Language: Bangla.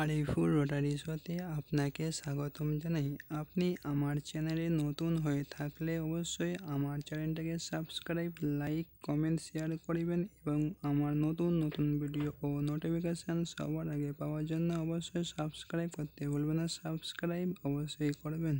আরিফুর রোটারি শোতে আপনাকে স্বাগতম জানাই আপনি আমার চ্যানেলে নতুন হয়ে থাকলে অবশ্যই আমার চ্যানেলটাকে সাবস্ক্রাইব লাইক কমেন্ট শেয়ার করবেন এবং আমার নতুন নতুন ভিডিও ও নোটিফিকেশান সবার আগে পাওয়ার জন্য অবশ্যই সাবস্ক্রাইব করতে ভুলবেন না সাবস্ক্রাইব অবশ্যই করবেন